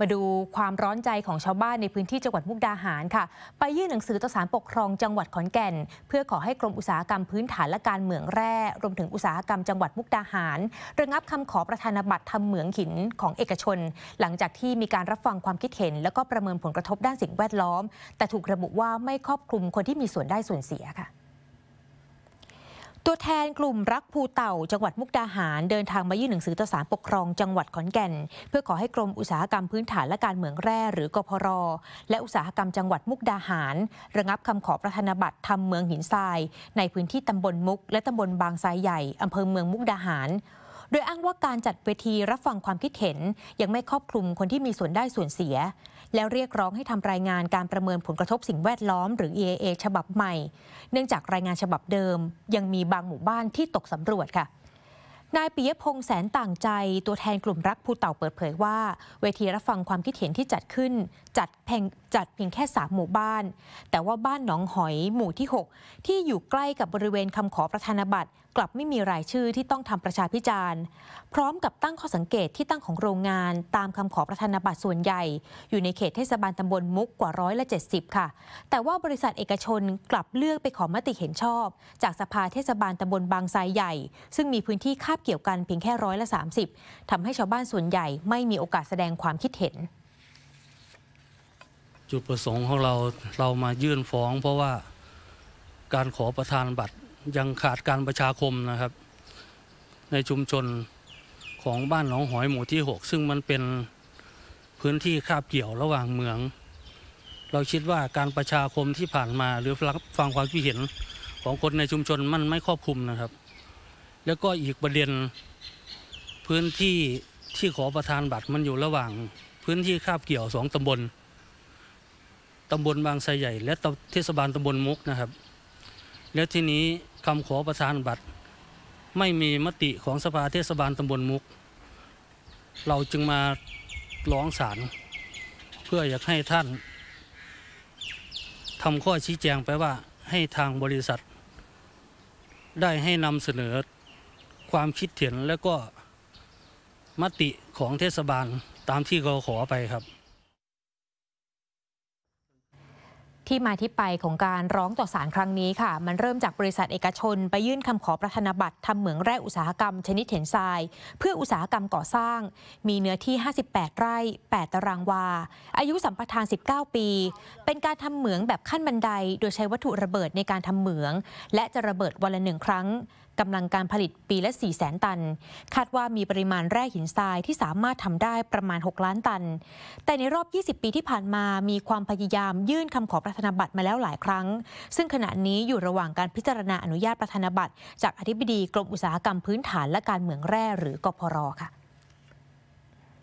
มาดูความร้อนใจของชาวบ้านในพื้นที่จังหวัดมุกดาหารค่ะ ไปยื่นหนังสือต่อศาลปกครองจังหวัดขอนแก่น เพื่อขอให้กรมอุตสาหกรรมพื้นฐานและการเหมืองแร่ รวมถึงอุตสาหกรรมจังหวัดมุกดาหาร ระงับคำขอประธานบัตรทำเหมืองหินของเอกชน หลังจากที่มีการรับฟังความคิดเห็น และก็ประเมินผลกระทบด้านสิ่งแวดล้อม แต่ถูกระบุว่าไม่ครอบคลุมคนที่มีส่วนได้ส่วนเสียค่ะตัวแทนกลุ่มรักภูเต่าจังหวัดมุกดาหาร เดินทางมายื่นหนังสือต่อศาลปกครองจังหวัดขอนแก่น เพื่อขอให้กรมอุตสาหกรรมพื้นฐานและการเมืองแร่หรือกพรและอุตสาหกรรมจังหวัดมุกดาหาร ระงับคำขอประธานบัตรทำเมืองหินทราย ในพื้นที่ตำบลมุก และตำบลบางทรายใหญ่อำเภอเมืองมุกดาหารโดยอ้างว่าการจัดเวทีรับฟังความคิดเห็น ยังไม่ครอบคลุมคนที่มีส่วนได้ส่วนเสีย แล้วเรียกร้องให้ทำรายงานการประเมินผลกระทบสิ่งแวดล้อมหรือ EAA ฉบับใหม่ เนื่องจากรายงานฉบับเดิม ยังมีบางหมู่บ้านที่ตกสำรวจค่ะนายปิยพงษ์แสนต่างใจตัวแทนกลุ่มรักภูเต่าเปิดเผยว่า เวทีรับฟังความคิดเห็นที่จัดขึ้น จัดเพียงจัดเพียงแค่สามหมู่บ้าน แต่ว่าบ้านหนองหอย หมู่ที่ 6 ที่อยู่ใกล้กับบริเวณคำขอประธานบัตรกลับไม่มีรายชื่อที่ต้องทำประชาพิจารณ์พร้อมกับตั้งข้อสังเกตที่ตั้งของโรงงานตามคำขอประธานบัตรส่วนใหญ่ อยู่ในเขตเทศบาลตำบลมุกกว่าร้อยละเ0ค่ะ แต่ว่าบริษัทเอกชนกลับเลือกไปขอมติเห็นชอบ จากสภาเทศบาลตำบลบางไทรใหญ่ซึ่งมีพื้นที่คาบเกี่ยวกันเพียงแค่ร้อยละ30 ทำให้ชาวบ้านส่วนใหญ่ ไม่มีโอกาสแสดงความคิดเห็น จุดประสงค์ของเราเรามายื่นฟ้อง เพราะว่าการขอประธานบัตรยังขาดการประชาคมนะครับ ในชุมชนของบ้านหนองหอยหมู่ที่ 6 ซึ่งมันเป็นพื้นที่คาบเกี่ยวระหว่างเมือง เราคิดว่าการประชาคมที่ผ่านมาหรือฟังความคิดเห็นของคนในชุมชนมันไม่ครอบคลุมนะครับแล้วก็อีกประเด็นพื้นที่ที่ขอประทานบัตรมันอยู่ระหว่างพื้นที่คาบเกี่ยวสองตำบล ตำบลบางไทรใหญ่ และเทศบาลตำบลมุกนะครับ แล้วทีนี้คำขอประทานบัตร ไม่มีมติของสภาเทศบาลตำบลมุก เราจึงมาร้องศาลเพื่ออยากให้ท่านทำข้อชี้แจงไปว่าให้ทางบริษัท ได้ให้นำเสนอความคิดเห็นและก็มติของเทศบาลตามที่เราขอไปครับ ที่มาที่ไปของการร้องต่อศาลครั้งนี้ค่ะ มันเริ่มจากบริษัทเอกชน ไปยื่นคำขอประธานบัตรทำเหมืองแร่อุตสาหกรรมชนิดเห็นทรายเพื่ออุตสาหกรรมก่อสร้าง มีเนื้อที่ 58 ไร่ 8 ตารางวาอายุสัมปทาน 19 ปี เป็นการทำเหมืองแบบขั้นบันได โดยใช้วัตถุระเบิดในการทำเหมือง และจะระเบิดวันละหนึ่งครั้งกำลังการผลิตปีละ4 0 0 0 0 ตัน คาดว่ามีปริมาณแร่หินทรายที่สามารถทำได้ประมาณ 6 ล้านตัน แต่ในรอบ 20 ปีที่ผ่านมามีความพยายามยื่นคำขอประธานาบัตรมาแล้วหลายครั้ง ซึ่งขณะนี้อยู่ระหว่างการพิจารณาอนุญาตประธานาบัตรจากอธิบดีกรมอุตสาหกรรมพื้นฐานและการเหมืองแร่หรือกพรค่ะ